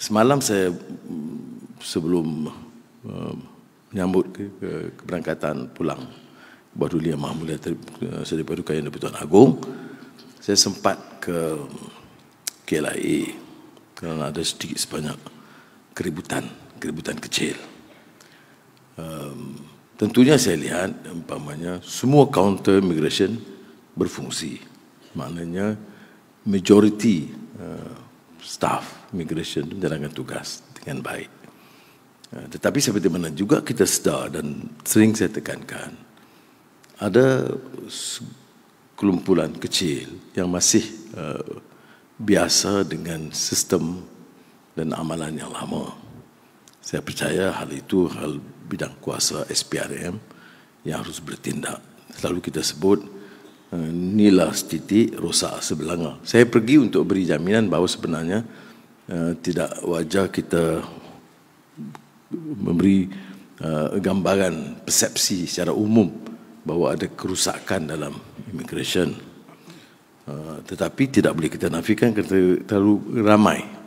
Semalam saya sebelum eh, menyambut ke, ke keberangkatan pulang Buat Dulia Mahmulia eh, Seri Paduka yang Tuan agung. Saya sempat ke KLIA Kerana ada sedikit sebanyak keributan Keributan kecil um, Tentunya saya lihat umpamanya Semua counter immigration berfungsi Maknanya majority staff immigration menjalankan tugas dengan baik. Ha, tetapi seperti mana juga kita sedar dan sering saya tekankan ada kelumpulan kecil yang masih ha, biasa dengan sistem dan amalan yang lama. Saya percaya hal itu hal bidang kuasa SPRM yang harus bertindak. Selalu kita sebut inilah eh, titik rosak sebelanga. Saya pergi untuk beri jaminan bahawa sebenarnya uh, tidak wajar kita memberi uh, gambaran persepsi secara umum bahawa ada kerusakan dalam immigration. Uh, tetapi tidak boleh kita nafikan kerana terlalu ramai